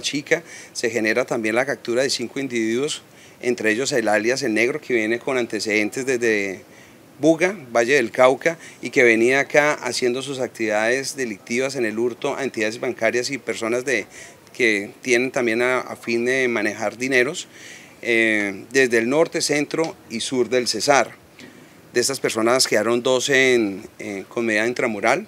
Chica se genera también la captura de cinco individuos, entre ellos el alias El Negro, que viene con antecedentes desde Buga, Valle del Cauca, y que venía acá haciendo sus actividades delictivas en el hurto a entidades bancarias y personas de, que tienen también a, fin de manejar dineros, eh, desde el norte, centro y sur del Cesar. De estas personas quedaron 12 en, eh, con intramural.